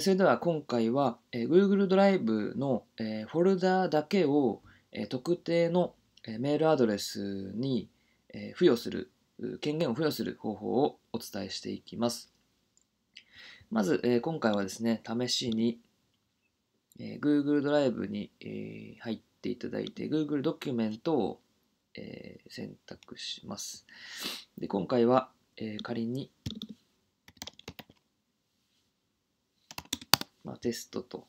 それでは今回は、えー、Google ドライブの、えー、フォルダだけを、えー、特定の、えメールアドレスに、え付与する、権限を付与する方法をお伝えしていきます。まず、え今回はですね、試しに、え Google ドライブに、え入っていただいて Google ドキュメントを、え選択します。で今回は、え仮にまあ、テストと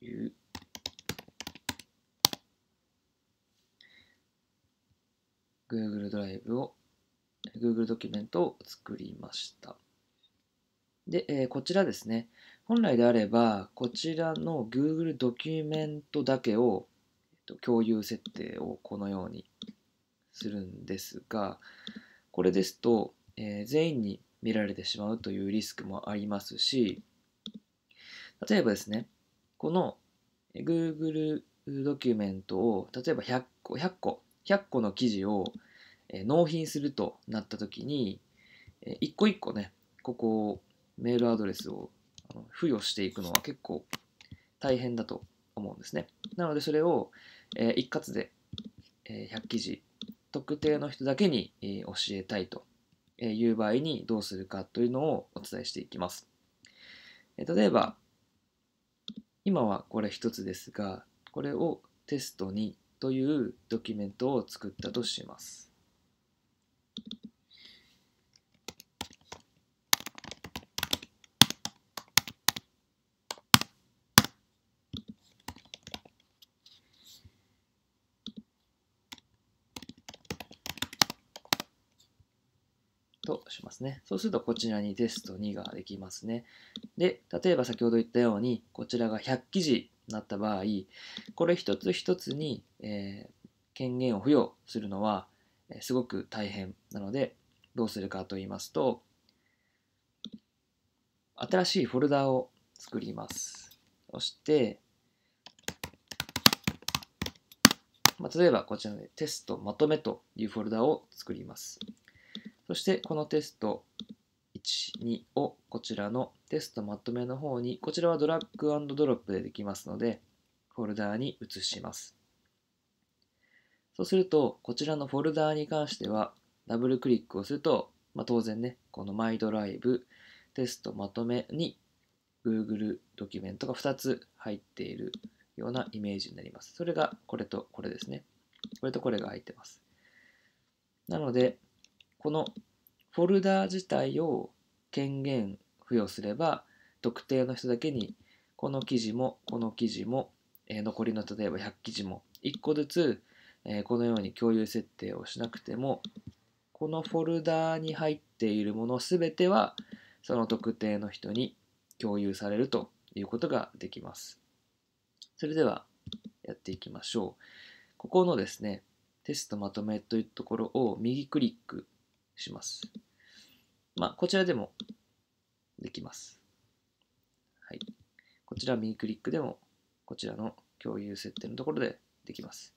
いうグーグルドライブを、グーグルドキュメントを作りました。で、えー、こちらですね。本来であれば、こちらの Google ドキュメントだけを、えっと、共有設定をこのようにするんですが、これですと、えー、全員に見られてしまうというリスクもありますし例えばですねこの Google ドキュメントを例えば100個100個100個の記事を納品するとなった時に一個一個ねここメールアドレスを付与していくのは結構大変だと思うんですねなのでそれを一括で100記事特定の人だけに教えたいとえー、いう場合にどうするかというのをお伝えしていきます。え例えば、今はこれ1つですが、これをテストにというドキュメントを作ったとします。としますね。そうするとこちらにテスト2ができますね。で、例えば先ほど言ったように、こちらが100記事になった場合、これ一つ一つに、えー、権限を付与するのは、えー、すごく大変なので、どうするかと言いますと、新しいフォルダを作ります。そして、まあ、例えばこちらでテストまとめというフォルダを作ります。そしてこのテスト12をこちらのテストまとめの方に、こちらはドラッグドロップでできますので、フォルダーに移します。そうすると、こちらのフォルダーに関しては、ダブルクリックをすると、まあ、当然ね、このマイドライブテストまとめに Google ドキュメントが2つ入っているようなイメージになります。それがこれとこれですね。これとこれが入ってます。なので、このフォルダー自体を権限付与すれば特定の人だけにこの記事もこの記事も、え残りの例えば100記事も1個ずつ、えこのように共有設定をしなくてもこのフォルダーに入っているもの全てはその特定の人に共有されるということができます。それではやっていきましょう。ここのですね、テストまとめというところを右クリックします。まあ、こちらでもできます。はい。こちら右クリックでも、こちらの共有設定のところでできます。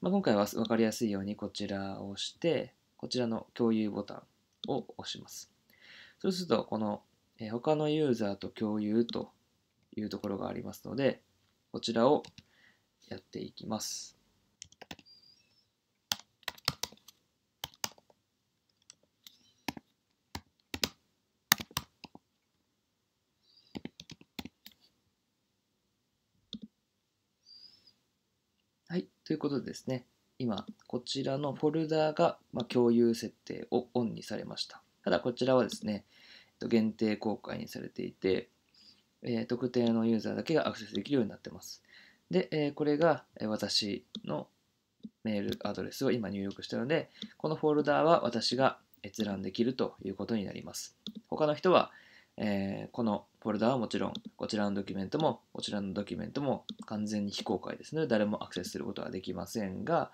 まあ、今回は分かりやすいようにこちらを押して、こちらの共有ボタンを押します。そうすると、この、え他のユーザーと共有というところがありますので、こちらをやっていきます。ということでですね、今、こちらのフォルダーが、ま共有設定をオンにされました。ただ、こちらはですね、限定公開にされていて、え特定のユーザーだけがアクセスできるようになってます。で、えこれが私のメールアドレスを今入力したので、このフォルダは私が閲覧できるということになります。他の人は、えー、このフォルダはもちろん、こちらのドキュメントも、こちらのドキュメントも完全に非公開ですので、誰もアクセスすることはできませんが、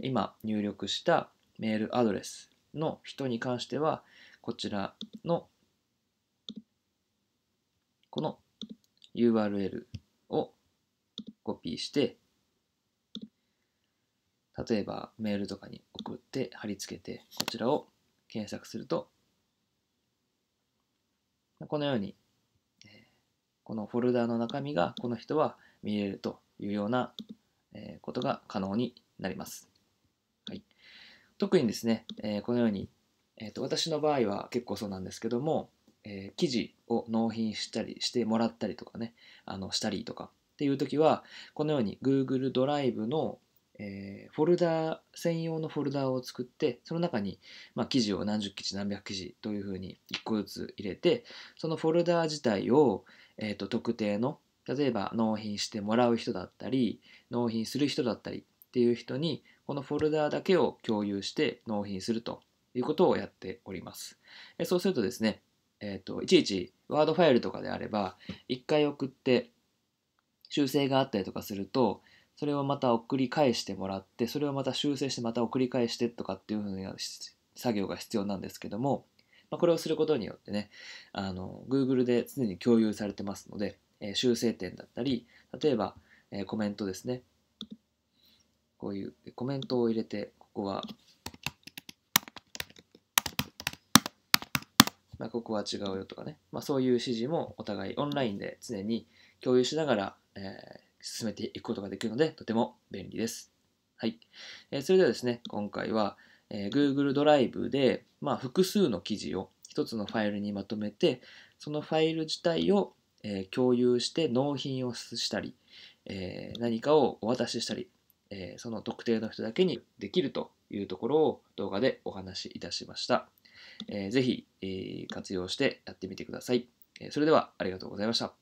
今入力したメールアドレスの人に関しては、こちらの、この URL をコピーして、例えばメールとかに送って貼り付けて、こちらを検索するとこのように、このフォルダの中身がこの人は見れるというようなことが可能になります。はい、特にですね、このように、えー、と私の場合は結構そうなんですけども、えー、記事を納品したりしてもらったりとかね、あのしたりとかっていう時は、このように Google ドライブのえー、フォルダー専用のフォルダーを作ってその中に、まあ、記事を何十記事何百記事というふうに1個ずつ入れてそのフォルダー自体を、えーと、特定の例えば納品してもらう人だったり納品する人だったりっていう人にこのフォルダーだけを共有して納品するということをやっております。えそうするとですね、えーと、といちいちワードファイルとかであれば1回送って修正があったりとかするとそれをまた送り返してもらってそれをまた修正してまた送り返してとかっていうふうな作業が必要なんですけども、まあ、これをすることによってねあの Google で常に共有されてますので、え修正点だったり例えば、えコメントですねこういうコメントを入れてここはまあ、ここは違うよとかね、まあ、そういう指示もお互いオンラインで常に共有しながら、えー、進めていくことができるので、とても便利です。はい。えー、それではですね、今回は、えー、Google ドライブで、まあ、複数の記事を1つのファイルにまとめて、そのファイル自体を、えー、共有して納品をしたり、えー、何かをお渡ししたり、えー、その特定の人だけにできるというところを動画でお話しいたしました。えー、ぜひ、え活用してやってみてください。えそれではありがとうございました。